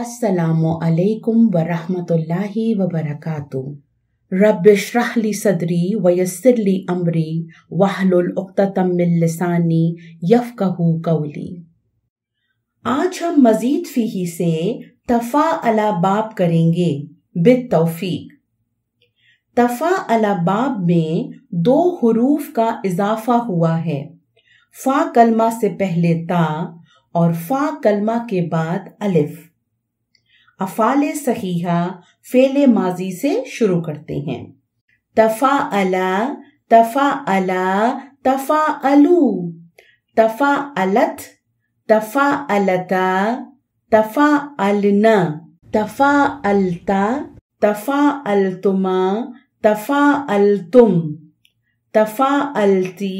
असलकम वरहमतुल्लाह वबरक रबली सदरी वयसरली अमरी वाहलतमिलसानी यफ़कहू कौली आज हम मज़ीद फ़ी से तफ़ा अला बाब करेंगे बित तौफीक तफ़ा अला बाब में दो हरूफ का इजाफा हुआ है फ़ा कलमा से पहले ता और फ़ा कलमा के बाद अलिफ़ अफ़ाल सहीहा फेले माजी से शुरू करते हैं तफ़ा अला तफ़ा अला तफ़ा अलू तफ़ा अलत तफ़ा अलता तफ़ा अलना तफ़ा अलता तफ़ा अलतुमा तफ़ा अलतुम तफ़ा अलती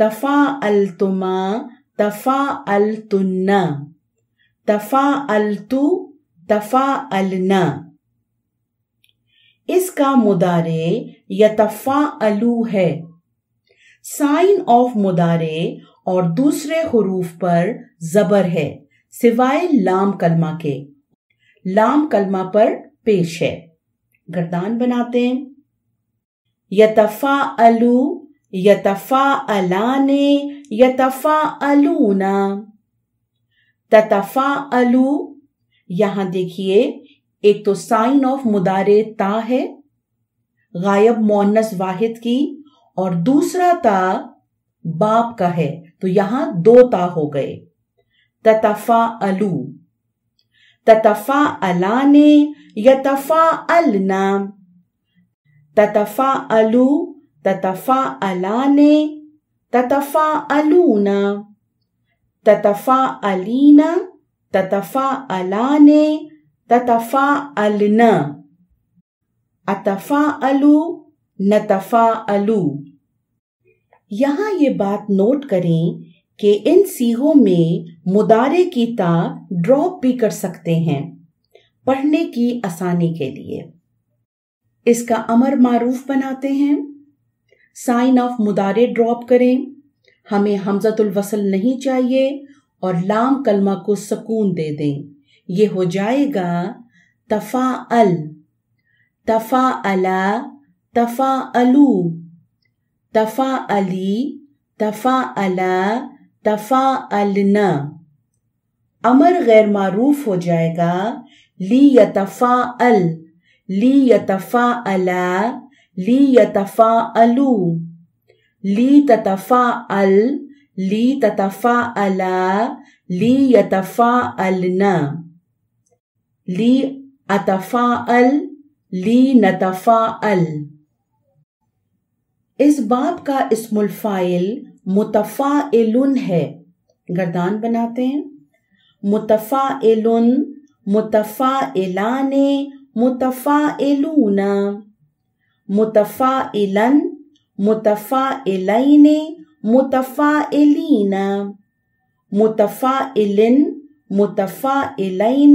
तफ़ा अलतुमा तफ़ा अलतुन्ना तफ़ा अलतु तफा अलना इसका मुदारे तफा अलू है साइन ऑफ मुदारे और दूसरे हरूफ पर जबर है सिवाय लाम कलमा के लाम कलमा पर पेश है गर्दान बनाते हैं यतफा अलू यतफा अलाने यतफा अलूना ततफा अलू यहां देखिए एक तो साइन ऑफ मुदारे ता है गायब मोनस वाहिद की और दूसरा ता बाप का है तो यहां दो ता हो गए ततफा अलू ततफा अला ने यतफा अल नाम ततफा अलू ततफा अला ने ततफा ना ततफा अलीना तफा तफा अला ने अल न अतफा अलू न तफा अलू यहाँ ये बात नोट करें कि इन सीहों में मुदारे की ता ड्रॉप भी कर सकते हैं पढ़ने की आसानी के लिए इसका अमर मारूफ बनाते हैं साइन ऑफ मुदारे ड्रॉप करें हमें हमजतुल वसल नहीं चाहिए और लाम कलमा को सुकून दे दें ये हो जाएगा तफा अल तफा अला तफा अलू तफा अली तफा अला तफा अलना अमर गैर मारूफ हो जाएगा ली तफा अल ली तफा अला ली तफा अलू ली तफा अल li tatafa ala li yatafa alna li atafa al li natafa al इस बाब का इसमुल फाइल मुतफ़ा एलुन है गर्दान बनाते हैं मुतफ़ा एलुन मुतफ़ा एलाने मुतफ़ा एलूना मुतफ़ा एलन मुतफ़ा एलाइने मुतफ़ाइलीन मुतफ़ाइलिन मुतफ़ाइलैन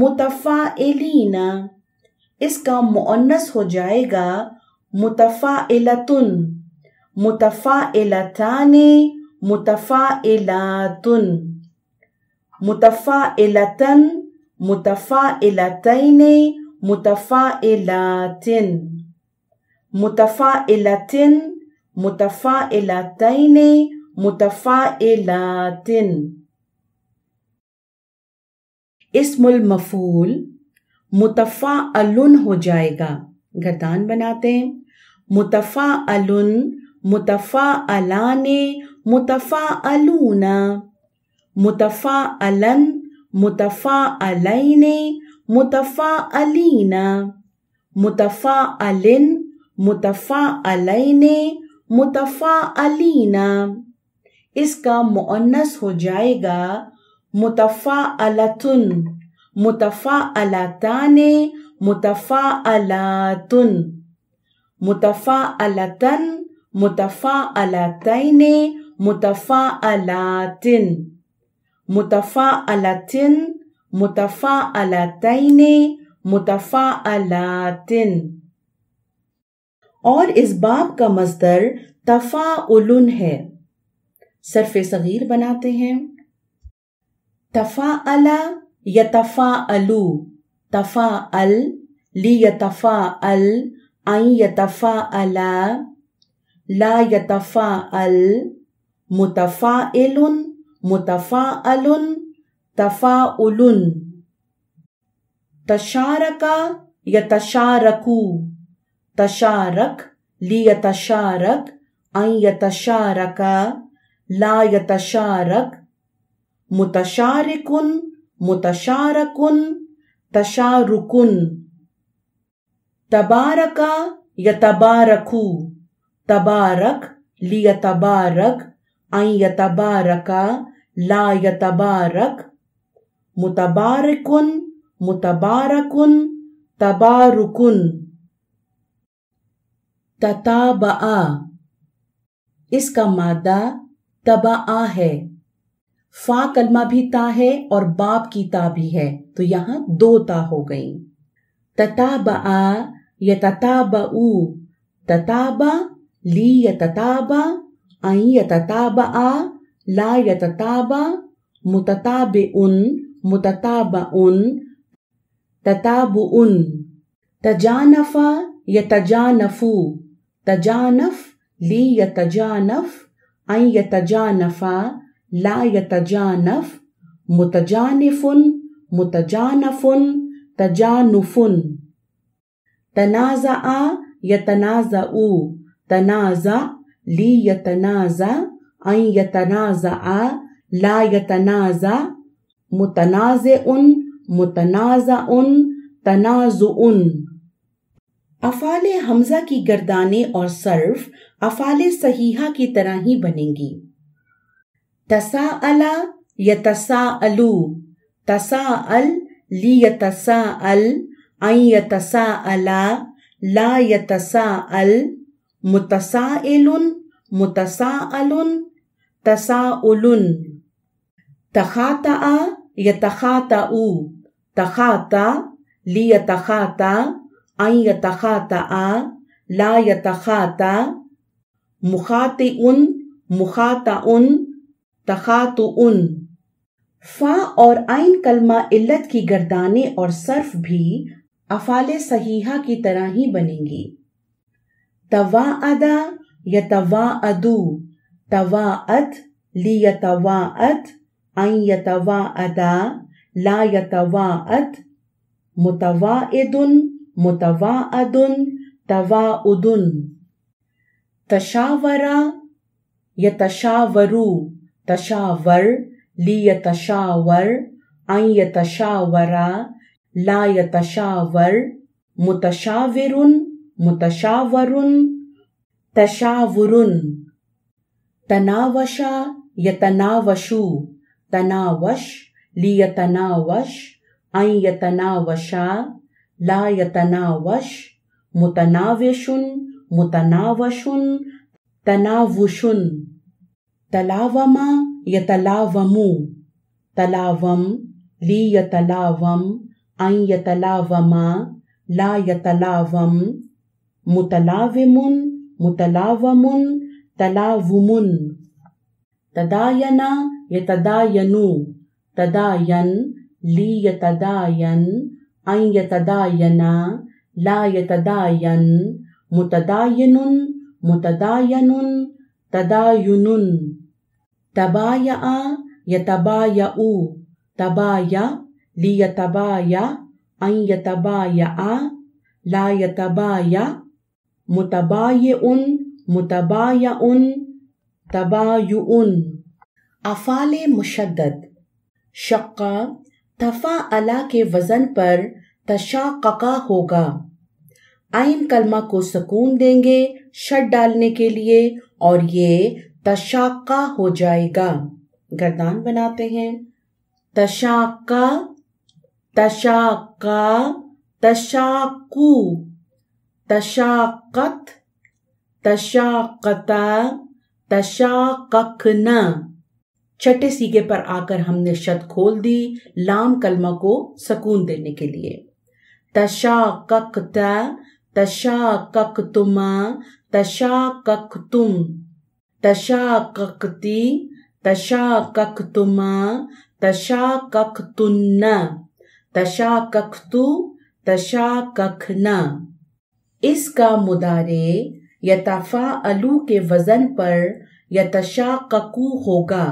मुतफ़ाइलीन इसका मुअन्नस हो जाएगा मुतफ़ाइलतुन मुतफ़ाइलतान मुतफ़ाइलातुन मुतफ़ाइलतन मुतफ़ाइलतैन मुतफ़ाइलातिन मुतफ़ाइलतिन मुतफ़ा मुतफ़ाइलातिन इसमुल मफूल मुतफ़ाअलुन हो जाएगा गर्दान बनाते हैं मुतफा मुतफ़ाअलान मुतफा मुतफ़ाअलन मुतफा मुतफ़ाअलीन मुतफा मुतफ़ाअलैन मुतफ़ाअलीना इसका मुन्नस हो जाएगा मुतफा मुतफा मुतफा मुतफा मुतफा अलतुन अलातुन अलतन मुतफ़ाअलतुन मुतफ़ाअलतान मुतफ़ाअलातुन मुतफ़ाअलतन मुतफ़ाअलतैन मुतफ़ाअलातिन मुतफ़ाअलतिन मुतफ़ाअलतैन मुतफ़ाअलातिन और इस बाब का मजदर तफा उलुन है सरफे सगीर बनाते हैं तफा अला या तफा अलू तफा अल ली या तफा अल आई या तफा अला ला या तफा अल मुतफा एलुन मुतफा अलुन तफा उलुन तशारका या तशारकू तशारक लियतशारक अयतशारक लायतशारक मुतशारिकुन मुतशारकुन तशारुकुन तबारका यतबारकू तबारक लिय तबारक लाय तबारक मुतबारकुन मुतबारकुन तबारुकुन तताबा इसका मादा तबा है फा कलमा भी ता है और बाप की ता भी है तो यहां दो ता हो गई तताबा या तताबा तताबा ली या तताबा आई या तताबा ला या तताबा मुतताब उन मुतताब उन तताब उन तजानफा या तजानफू تجانف لي يتجانف أن يتجانفا لا يتجانف متجانف متجانف تجانف تنازع يتنازع تنازع لي يتنازع أن يتنازع لا يتنازع متنازع متنازع تنازع अफाल हमजा की गर्दाने और सर्फ अफाल सहीहा की तरह ही बनेंगी तसा अला या तसा अलू तसा अल ली तसा अल आई तसा अला ला य तसा अल मुतसा एलुन मुतसा अलुन तसा उलुन तखाता या तखाता ऊ तखाता ली तखाता ayatahata'a, la yatahata, मुखातिउन मुखाताउन तखातुउन फा और आइन कलमा इल्लत की गर्दाने और सर्फ भी अफाल सहीहा की तरह ही बनेंगी तवा अदा या तवा अदु तवा अत ली तवा अत आई यतवा अदा ला तवा अत मुतवा इदुन मुतवाअदुन तवाउदुन तशावरा यतशावरू तशावर लियतशावर अन यतशावरा ला यतशावर मुतशाविरुन मुतशावरुन तशावुरुन तनावशा यतनावशु तनावश लियतनावश अन यतनावशा ला यतनावश मुतनाव्यशुन मुतनावशुन तनावुशुन तलावमा यतलावमु तलावम ली यतलावम ऐं अं मुतलाविमुन मुतलावमुन तलावुमुन तदायना यतदायनु तदायन ली أن يتداين لا يتداين متداين متداين تداين تبايا يتبايا تبايا ليتبايا أن يتبايا لا يتبايا متبايع متبايع تبايع أفعل مشدد شق तफा अला के वजन पर तशाकका होगा आइन कलमा को सुकून देंगे शट डालने के लिए और ये तशाका हो जाएगा गर्दान बनाते हैं तशाका तशाका तशाकू तशाकत तशाकता तशाकखना छठे सीगे पर आकर हमने शत खोल दी लाम कलमा को सकून देने के लिए तशा कक तशा कक तुम तशा कक तुम तशा ती तशा कक तुम तशा कक तुन्न तशा कख तु तशा कख न इसका मुदारे यतफा अलू के वजन पर यतशा ककू होगा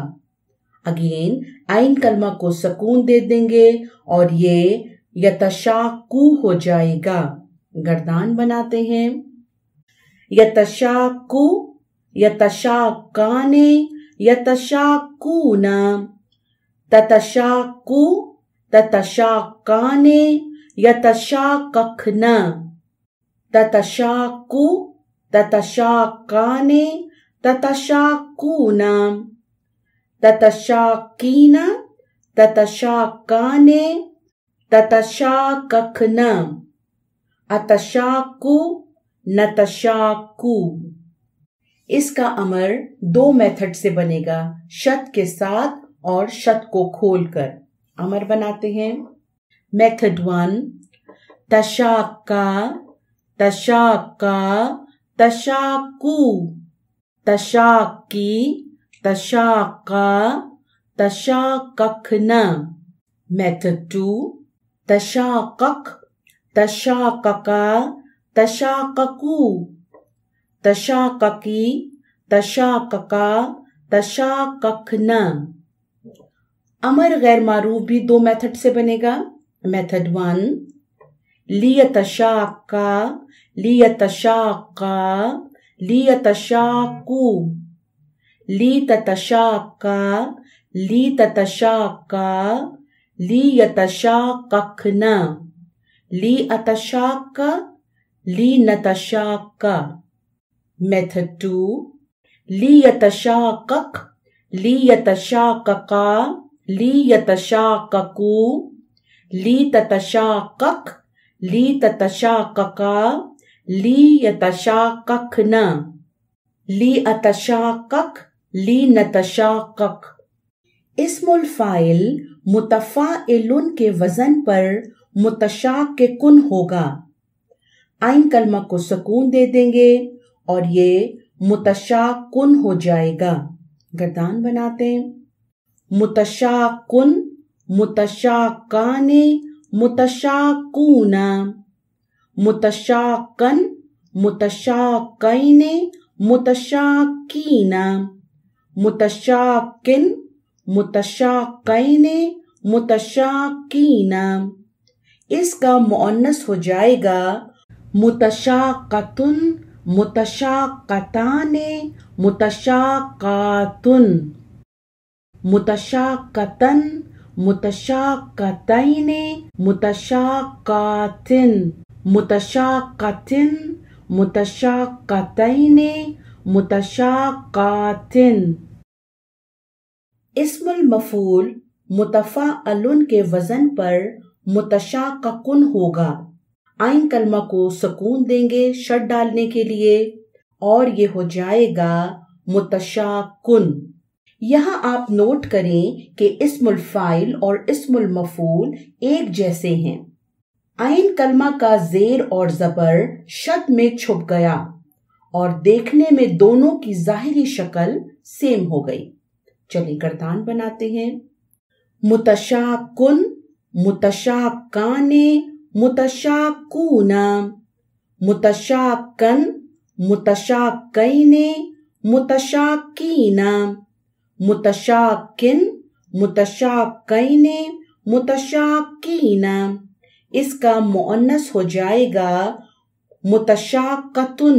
अगेन आइन कलमा को सकून दे देंगे और ये यतशा कु हो जाएगा गर्दान बनाते हैं यतशा यतशाकू न ततशा ततशाकू ततशा यतशाकखन ततशाकू ततशाकाने न ततशाकीन ततशाकाने ततशाकखन अतशाकु नतशाकु इसका अमर दो मेथड से बनेगा शत के साथ और शत को खोलकर अमर बनाते हैं मेथड वन तशाका तशाका तशाकू तशाकी तशाका तशाकखना मेथड टू तशाकक तशाकका तशाकु तशाककी तशाकका तशाकखना अमर गैर मारूफ भी दो मेथड से बनेगा मेथड वन लिय लियतशाका लियतशाका लियतशाकू ली ली ली लीततशाका लीततशाका लीयतशाकखन लीअतशाक लीनतशाक मेथड टू ली ली ली ली ली कख कख कका ककू कका ली लीयतशाककु लीततशाकख ली अतशा कख कक इसमुल फाइल एलुन के वज़न पर मुतशा के कुन होगा आइन कलमा को सुकून दे देंगे और ये मुतशा कुन हो जाएगा गर्दान बनाते हैं मुतशा कुन कन मुतशा कईने मुतशा कीना मुतशाकिन मुतशाकैन मुतशाकीन इसका मुन्नस हो जाएगा मुतशाकतुन मुतशाकताने मुतशाकातुन मुतशाकतन मुतशाकतैन मुतशाकातिन मुतशाकतिन मुतशाकतैन मुतशाकातिन इसमुल मफूल मुतफ़ाअल के वजन पर मुतशाकन होगा आइन कलमा को सुकून देंगे शट डालने के लिए और ये हो जाएगा मुतशाकुन यहाँ आप नोट करें कि इसमुल फाइल और इसमुल मफूल एक जैसे हैं आइन कलमा का जेर और जबर शत में छुप गया और देखने में दोनों की जाहिरी शक्ल सेम हो गई चले गर्दान बनाते हैं मुतशा कुन मुतशा काने मुतशा कूना मुतशा कन मुतशा कईने मुतशा कीना मुतशा किन मुतशा कईने मुतशा कीना इसका मुन्नस हो जाएगा कतुन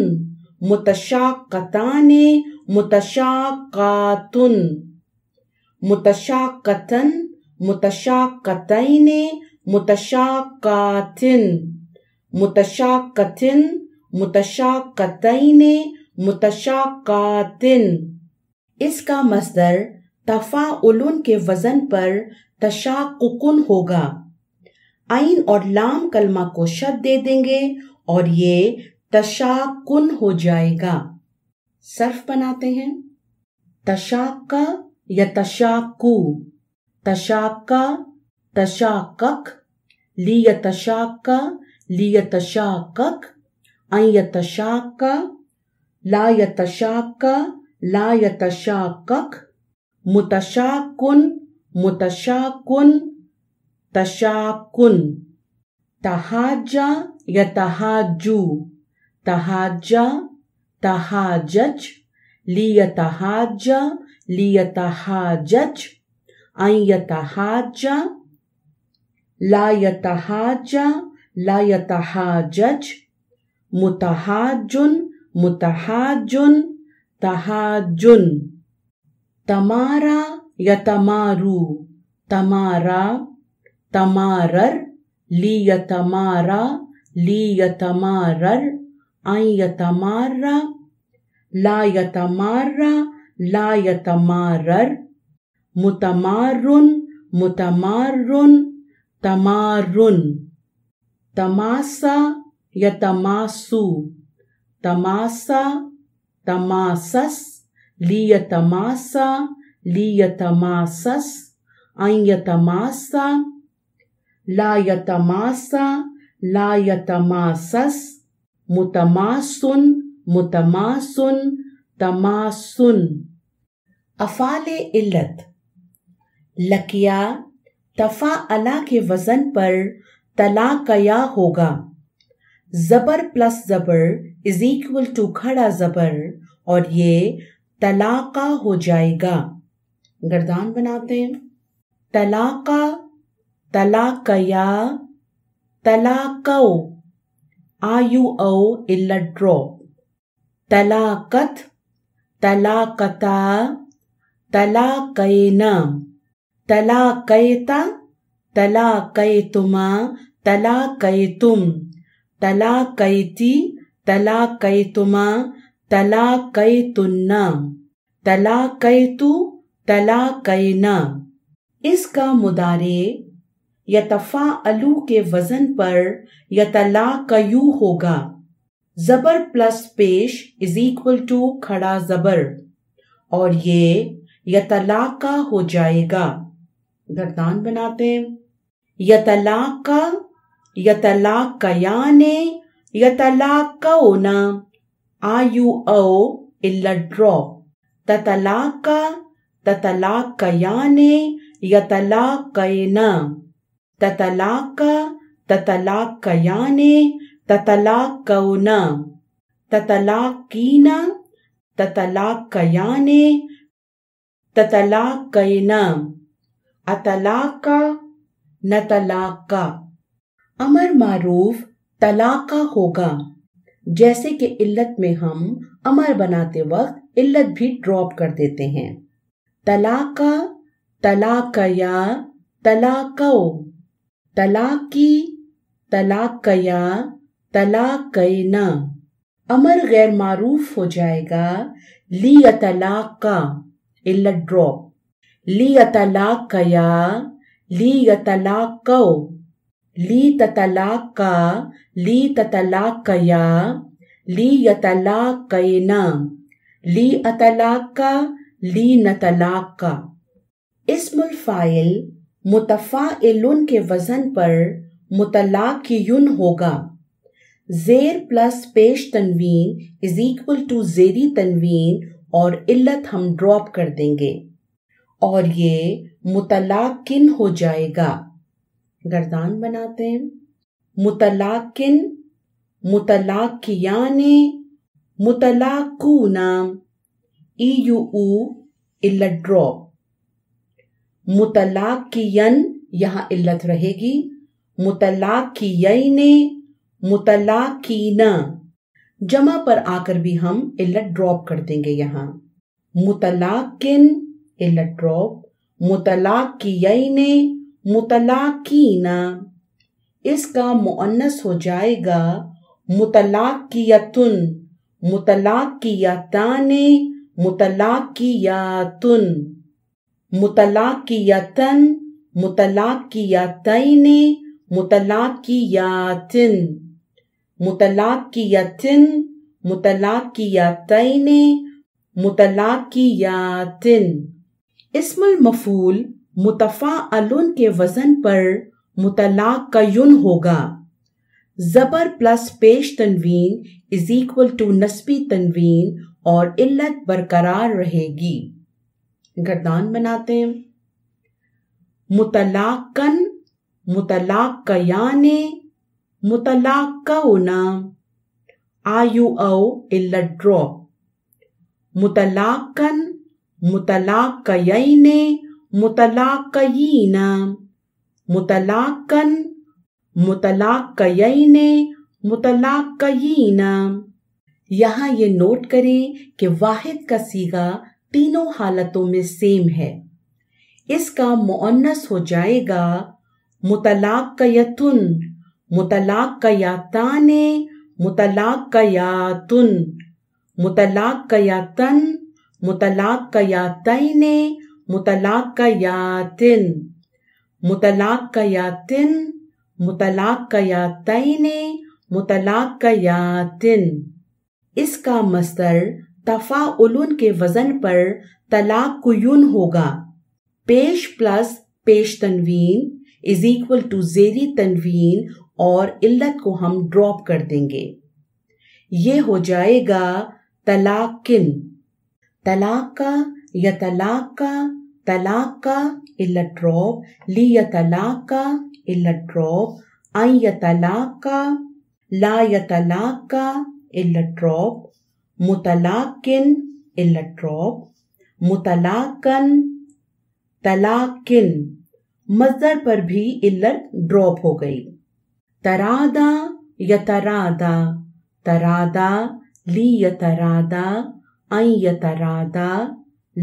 मुतशाकताने मुतशाकातुन मुतशाकतन मुतशाकतैन मुतशाकातिन मुतशाकतिन मुतशाकतैन मुतशाकातिन इसका मसदर तफाउलुन के वजन पर तशाकुकुन होगा आइन और लाम कलमा को शब्द दे देंगे और ये तशाकुन हो जाएगा सर्फ बनाते हैं तशाक या तशाकु तशाका तशाकक लियतशाका लियतशाकक अयतशाका लायतशाका लायतशाकक मुतशाकुन मुतशाकुन तशाकुन तहाजा या तहाजू तहाजा तहाजज लियतहाजा लियतहाजज अयतहाजा लायतहाजा लायतहाजज मुतहाजुन मुतहाजुन तहाजुन तमारा यतमारू तमारा तमारर लियतमारा लियतमारर आई यतमार्रा ला यतमार्रा ला यतमारर मुतमारुन मुतमारुन तमारुन तमासा यतमासु तमासा तमासस लियतमासा लियतमासस अयतमासा लायतमासा लायतमासस मुतमासुन मुतमासुन तमासुन अफाल इल्लत लकिया तफा अला के वजन पर तला कया होगा जबर प्लस जबर इज इक्वल टू खड़ा जबर और ये तलाका हो जाएगा गर्दान बनाते हैं तलाका तलाकया तलाकौ آيو إلا drop تلاقت تلاقتا تلاقينا تلاقيت تلاقيتما تلاقيتم تلاقيتي تلاقيتما تلاقيتن تلاقيت तला कैना इसका मुदारे यतफा अलू के वजन पर यतला कयू होगा जबर प्लस पेश इज इक्वल टू खड़ा जबर और ये यतला का हो जाएगा गर्दान बनाते हैं यतला का यतला कयाने यतला कौना आयु ओ इल्ला ड्रॉ ततला का ततला ने यतला कैना ततलाक ततलाकयाने ततलाकौन ततलाकीन ततलाकयाने ततलाकैन अतलाका नतलाका अमर मारूफ तलाका होगा जैसे कि इल्लत में हम अमर बनाते वक्त इल्लत भी ड्रॉप कर देते हैं तलाका तलाकया तलाकओ तलाकी तलाकया तलाकना अमर गैर मारूफ हो जाएगा ली अतलाक का इल ड्रॉप ली अतलाक कया ली अतलाक कौ ली ततलाक का ली ततलाक कया ली अतलाक कैना ली अतलाक का ली नतलाक का इसमुल फाइल एलुन के वज़न पर मुतला की युन होगा जेर प्लस पेश तनवीन इज इक्वल टू जेरी तनवीन और इल्लत हम ड्रॉप कर देंगे और ये किन हो जाएगा गर्दान बनाते हैं मुतला मुतलाकिन मुतला कू नाम ई यू ऊ इल्लत ड्रॉप मुतलाक की यन यहां इल्लत रहेगी मुतलाक की यई ने मुतलाक की न जमा पर आकर भी हम इल्लत ड्रॉप कर देंगे यहां मुतलाक किन इल्लत ड्रॉप मुतलाक की यई ने मुतलाक की न इसका मुअन्नस हो जाएगा मुतलाक की यतुन मुतलाक की याताने मुतलाक की यातुन मुतलाकियतन मुतलाकियतैन मुतलाकियातिन मुतलाकियतिन मुतलाकियातैन मुतलाकियातिन इसमुल मफूल मुतफा मुतफ़ाअलुन के वज़न पर मुतलाक का युन होगा ज़बर प्लस पेश तनवीन इज इक्वल टू नस्बी तनवीन और इल्लत बरकरार रहेगी गर्दान बनाते हैं मुतलाकन का मुतलाकउना आयु औ इल्ला ड्रॉप मुतलाकन मुतलाक मुतलाकयीना मुतलाकन मुतलाक मुतलाकयीना यहाँ ये नोट करें कि वाहिद का सीगा तीनों हालतों में सेम है इसका मुन्नस हो जाएगा मुतलाक का यथुन मुतलाक का या याताने मुतलाक का या तुन मुतलाक का या तन मुतलाक का या यातने मुतलाक का या तिन मुतलाक का या तिन मुतलाक का या यातने मुतलाक का या तिन इसका मस्तर तफ़ाउलन के वजन पर तलाकुन होगा पेश प्लस पेश तनवीन इज इक्वल टू जेरी तनवीन और इल्लत को हम ड्रॉप कर देंगे ये हो जाएगा तलाकिन तलाक का या तलाक का तलाक का इल्लत ड्रॉप ली या तलाक का इल्लत ड्रॉप आई या तलाक का ला या तलाक का इल्लत ड्रॉप मुतलाकिन इलट्रॉप मुतलाकन तलाकिन मजदर पर भी इल्लत ड्रॉप हो गई तरादा यतरादा तरादा ली यतरादा अं यतरादा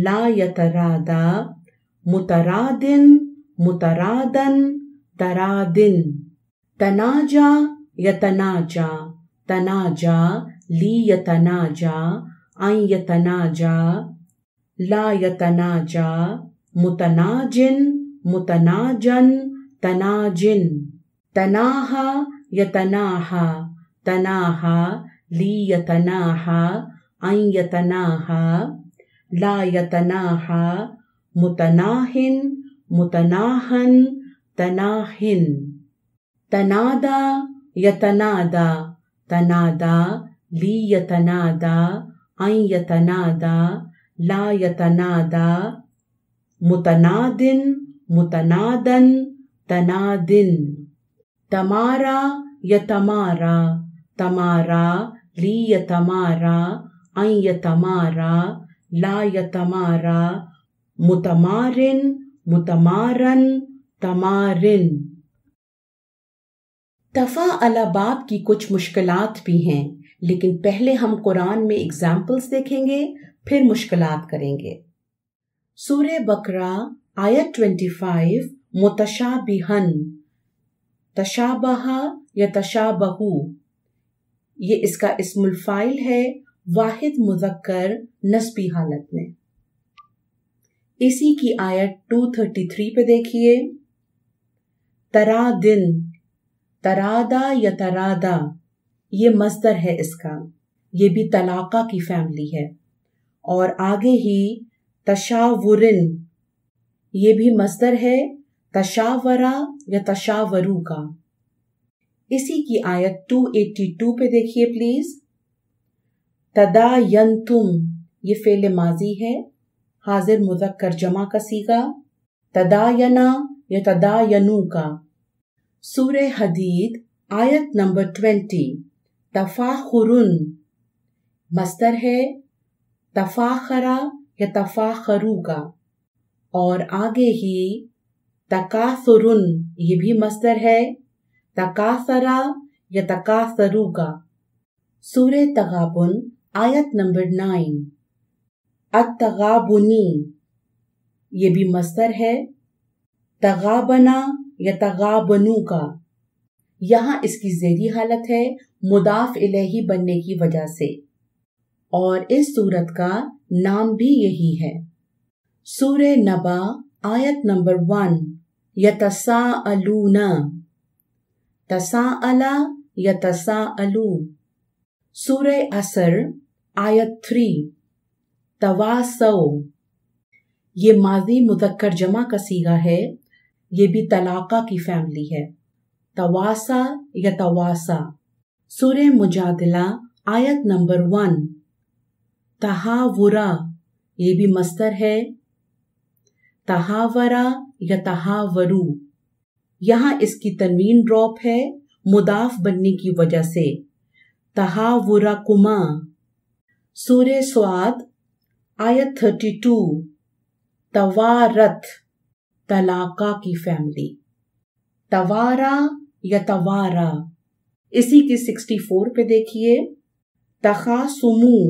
ला यतरादा मुतरादिन मुतरादन तरादिन तनाजा यतनाजा तनाजा ली यतना जा आई यतना जा ला यतना जा मुतना जिन मुतना जन तना जिन तनाहा यतनाहा तनाहा ली यतनाहा आई यतनाहा ला यतनाहा मुतनाहिन मुतनाहन तनाहिन तनादा यतनादा तनादा ली यतनादा अं यतनादा ला यतनादा मुतनादिन मुतनादन तनादिन तमारा यतमारा तमारा ली यतमारा अं तमारा ला तमारा मुतमारिन मुतमारन तमारिन तफा अलाबाब की कुछ मुश्किलात भी हैं लेकिन पहले हम कुरान में एग्जाम्पल्स देखेंगे फिर मुश्किल करेंगे सूर्य बकरा आयत मुतशा बिहन तशाबहा या बहु ये इसका इसमुलफाइल फाइल है वाहिद मुजक्कर नस्बी हालत में इसी की आयत 233 पे देखिए तरा दिन तरादा या तरादा ये मजदर है इसका ये भी तलाका की फैमिली है और आगे ही तशावरिन ये भी मजदर है तशावरा या तशावरू का इसी की आयत 282 पे देखिए प्लीज तदा तुम ये फेल माजी है हाजिर मुजक्कर जमा का सीगा यना या तदा यनु का सूर्य हदीद आयत नंबर ट्वेंटी तफाखुरुन मस्तर है तफ़ाखरा या तफ़ाखरू का और आगे ही तकासुरुन ये भी मस्तर है तकासरा या तकासरू का सूर्य तगाबुन आयत नंबर नाइन अतगाबुनी ये भी मस्तर है तगाबना या तगाबनू का यहां इसकी जेरी हालत है मुदाफ इलेही बनने की वजह से और इस सूरत का नाम भी यही है सूर नबा आयत नंबर वन यतसा न तसा अला यतसा अलू सूर असर आयत थ्री तवासो ये माजी मुदक्कर जमा का सीगा है ये भी तलाका की फैमिली है तवासा या तवासा सूर्य मुजादला आयत नंबर वन तहावुरा ये भी मस्तर है तहावरा या तहावरु यहां इसकी तनवीन ड्रॉप है मुदाफ बनने की वजह से तहावुरा कुमा सूर्य स्वाद आयत थर्टी टू तवारत तलाका की फैमिली तवारा या तवारा इसी की सिक्सटी फोर पे देखिए तखा सुमू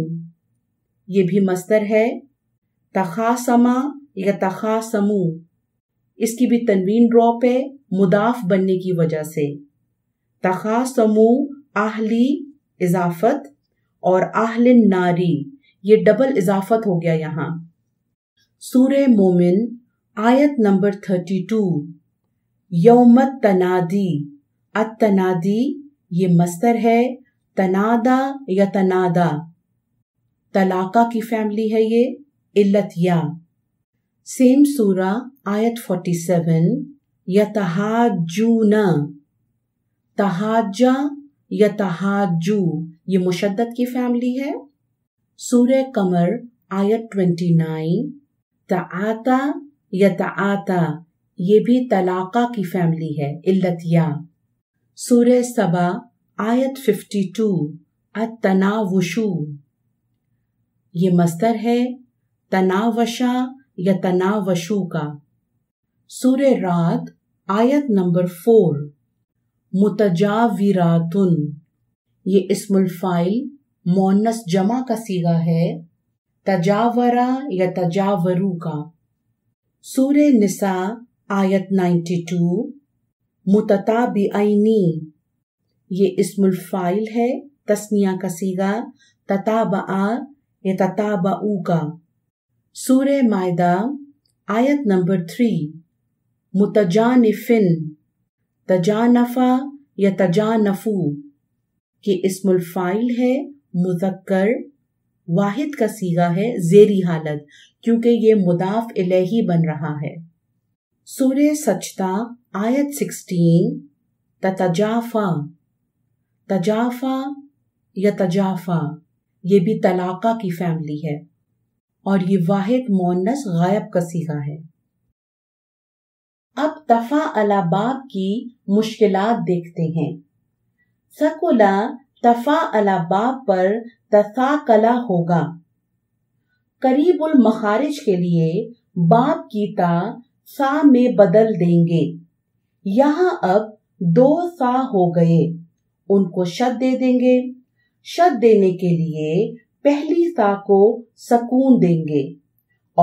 ये भी मस्तर है तखा समा या तखा समू इसकी भी तनवीन ड्रॉप है मुदाफ बनने की वजह से तखा समू आहली इजाफत और आहलिन नारी ये डबल इजाफत हो गया यहां सूर्य मोमिन आयत नंबर थर्टी टू यौमत तनादी अतनादी ये मस्तर है तनादा या तनादा तलाका की फैमिली है ये इल्लत या सेम सूरा आयत 47 या तहाजूना तहाजा या तहाजू ये मुशद्दत की फैमिली है सूर्य कमर आयत 29 आता या आता ये भी तलाका की फैमिली है इल्लत या सूर्य सबा आयत 52 अतनावशु ये मस्तर है तनावशा या तनावशु का सूर्य रात आयत नंबर फोर मुतजावीरातुन ये इसमुल फाइल मोनस जमा का सीगा है तजावरा या तजावरू का सूर्य निसा आयत 92 आईनी ये इसमुल फाइल है तस्निया का सीगा तताब आ या ऊ का सूर मायदा आयत नंबर थ्री मुतजानफिन तजानफा या तजानफू ये इसमुल फाइल है मुजक्कर वाहिद का सीगा है जेरी हालत क्योंकि ये मुदाफ इलेही बन रहा है सूर्य सचता आयत 16 तजाफा तजाफा या तजाफा ये भी तलाका की फैमिली है और ये वाहिद मोनस गायब का सीखा है अब तफा अलाबाब की मुश्किल देखते हैं सकुला तफा अलाबाब पर तसाकला होगा करीबुल मखारिज के लिए बाप की ता सा में बदल देंगे यहाँ अब दो सा हो गए उनको शत दे देंगे शत देने के लिए पहली सा को सकून देंगे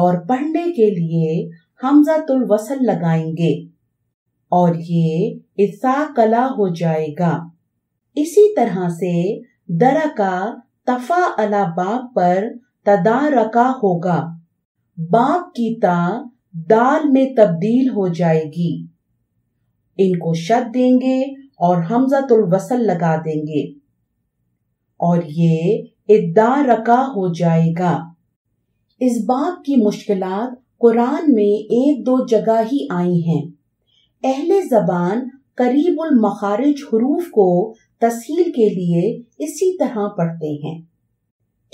और पढ़ने के लिए हमजा तुल वसल लगाएंगे और ये इसा कला हो जाएगा इसी तरह से दरा का तफा अला बाप पर तदार रखा होगा बाप की ता दाल में तब्दील हो जाएगी इनको शत देंगे और हमजतुल वसल लगा देंगे और ये इद्दा रका हो जाएगा इस बात की मुश्किलात कुरान में एक दो जगह ही आई हैं अहले जबान करीबुल मखारिज हरूफ को तस्हील के लिए इसी तरह पढ़ते हैं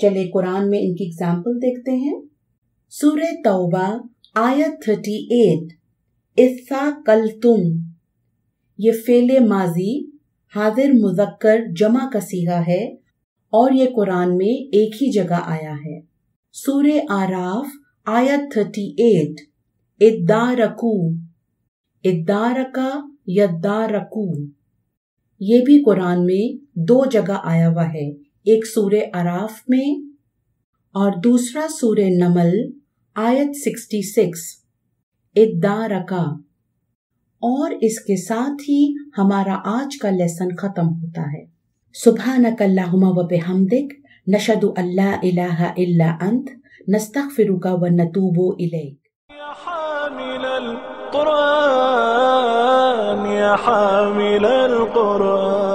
चले कुरान में इनकी एग्जाम्पल देखते हैं सूर्य तौबा आयत थर्टी एट इस कल तुम ये फेल माजी हाजिर मुजक्कर जमा का सीगा है और ये कुरान में एक ही जगह आया है सूर्य आराफ आयत थर्टी एट इद्दारकू इद्दारका यद्दारकू ये भी कुरान में दो जगह आया हुआ है एक सूर्य आराफ में और दूसरा सूर्य नमल आयत सिक्सटी सिक्स इद्दारका और इसके साथ ही हमारा आज का लेसन खत्म होता है सुबह न नकल्लाहुमा व बेहमदिक नशद अल्लाह इलाहा अंत अंत नस्तगफिरुका व नतूबो इलैक يا حامل القرآن